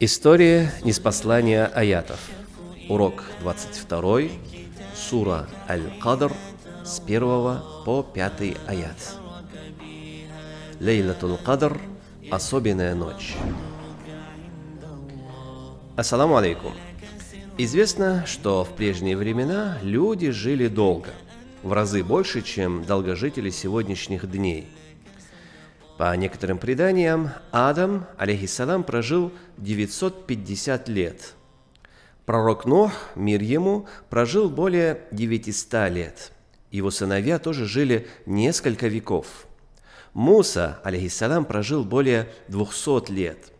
История неспослания аятов. Урок 22. Сура Аль-Кадр с 1 по 5 аят. Лейлатул Кадр – особенная ночь. Ассаламу алейкум. Известно, что в прежние времена люди жили долго, в разы больше, чем долгожители сегодняшних дней – по некоторым преданиям, Адам, алейхиссалам, прожил 950 лет. Пророк Нох, мир ему, прожил более 900 лет. Его сыновья тоже жили несколько веков. Муса, алейхиссалам, прожил более 200 лет.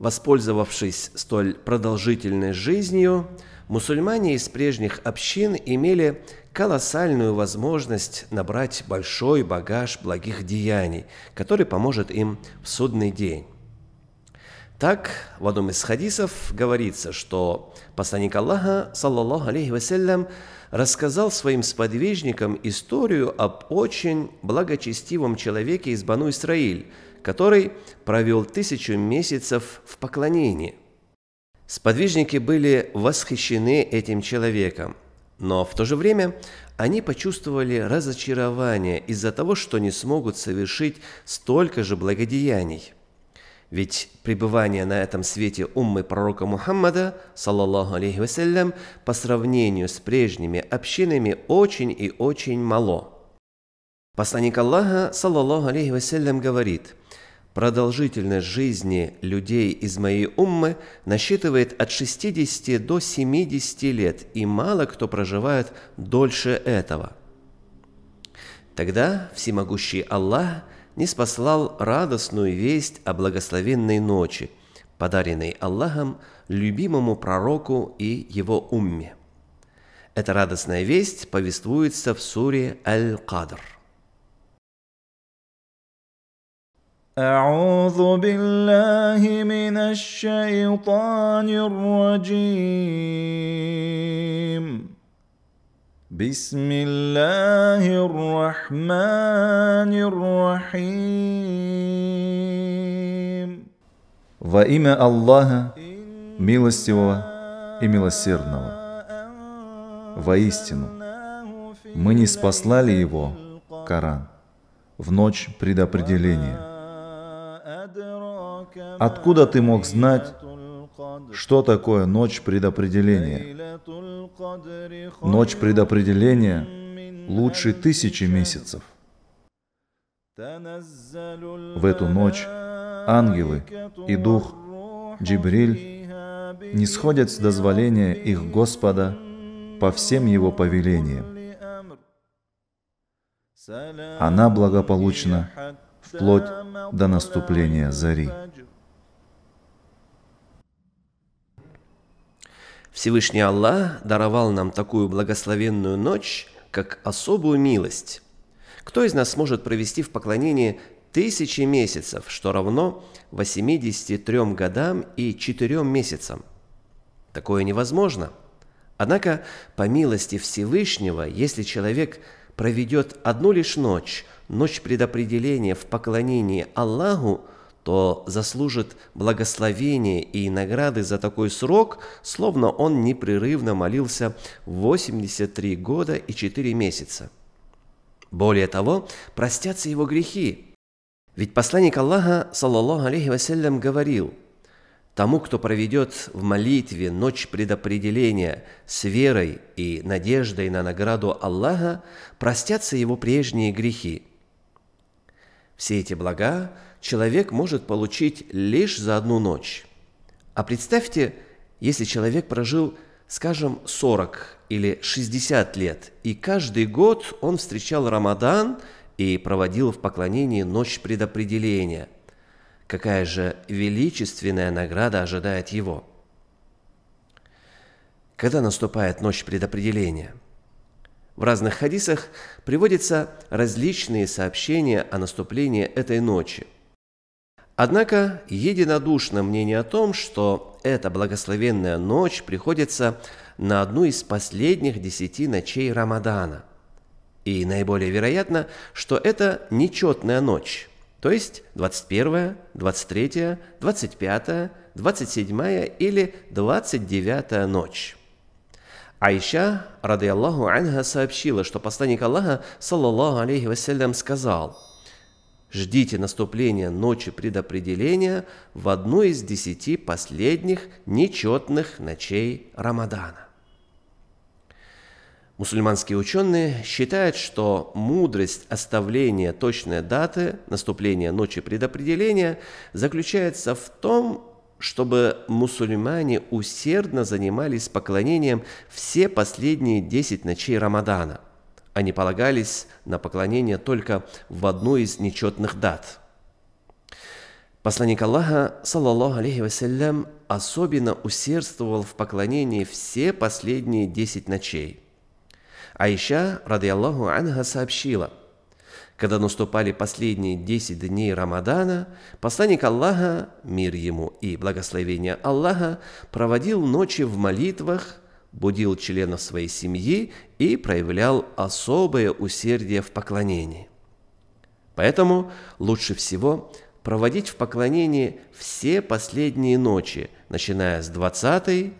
Воспользовавшись столь продолжительной жизнью, мусульмане из прежних общин имели колоссальную возможность набрать большой багаж благих деяний, который поможет им в судный день. Так, в одном из хадисов говорится, что посланник Аллаха, саллаллаху алейхи вассалям, рассказал своим сподвижникам историю об очень благочестивом человеке из Бану Исраиль, который провел тысячу месяцев в поклонении. Сподвижники были восхищены этим человеком, но в то же время они почувствовали разочарование из-за того, что не смогут совершить столько же благодеяний. Ведь пребывание на этом свете уммы пророка Мухаммада, саллаллаху алейхи вассалям, по сравнению с прежними общинами очень и очень мало. Посланник Аллаха, саллаллаху алейхи вассалям, говорит – Продолжительность жизни людей из моей уммы насчитывает от 60 до 70 лет, и мало кто проживает дольше этого. Тогда всемогущий Аллах не спаслал радостную весть о благословенной ночи, подаренной Аллахом любимому пророку и его умме. Эта радостная весть повествуется в суре Аль-Кадр – أعوذ بالله من الشيطان الرجيم بسم الله الرحمن الرحيم Во имя Аллаха, милостивого и милосердного. Воистину, мы не спаслали его, Коран, в ночь предопределения – Откуда ты мог знать, что такое ночь предопределения? Ночь предопределения лучше тысячи месяцев. В эту ночь ангелы и дух Джибриль не сходят с дозволения их Господа по всем его повелениям. Она благополучна вплоть до наступления зари. Всевышний Аллах даровал нам такую благословенную ночь, как особую милость. Кто из нас сможет провести в поклонении тысячи месяцев, что равно 83 годам и 4 месяцам? Такое невозможно. Однако, по милости Всевышнего, если человек проведет одну лишь ночь ночь предопределения в поклонении Аллаху, то заслужит благословения и награды за такой срок, словно он непрерывно молился 83 года и 4 месяца. Более того, простятся его грехи. Ведь посланник Аллаха, саллаллаху алейхи вассалям, говорил, «Тому, кто проведет в молитве ночь предопределения с верой и надеждой на награду Аллаха, простятся его прежние грехи». Все эти блага человек может получить лишь за одну ночь. А представьте, если человек прожил, скажем, 40 или 60 лет, и каждый год он встречал Рамадан и проводил в поклонении ночь предопределения. Какая же величественная награда ожидает его? Когда наступает ночь предопределения? В разных хадисах приводятся различные сообщения о наступлении этой ночи. Однако единодушно мнение о том, что эта благословенная ночь приходится на одну из последних десяти ночей Рамадана. И наиболее вероятно, что это нечетная ночь, то есть 21, 23, 25, 27 или 29 ночь. Айша, ради Аллаху Анха, сообщила, что посланник Аллаха, саллаллаху алейхи вассалям, сказал, «Ждите наступления ночи предопределения в одну из десяти последних нечетных ночей Рамадана». Мусульманские ученые считают, что мудрость оставления точной даты наступления ночи предопределения заключается в том, чтобы мусульмане усердно занимались поклонением все последние 10 ночей Рамадана. Они полагались на поклонение только в одну из нечетных дат. Посланник Аллаха, саллаллаху алейхи вассалям, особенно усердствовал в поклонении все последние 10 ночей. Аиша, ради Аллаху анха, сообщила – когда наступали последние 10 дней Рамадана, посланник Аллаха, мир ему и благословение Аллаха, проводил ночи в молитвах, будил членов своей семьи и проявлял особое усердие в поклонении. Поэтому лучше всего проводить в поклонении все последние ночи, начиная с 20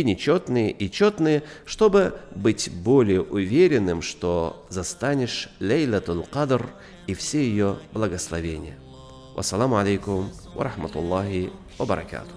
и нечетные, и четные, чтобы быть более уверенным, что застанешь Лейла Кадр и все ее благословения. Вассаламу алейкум ва рахматуллахи ва баракату.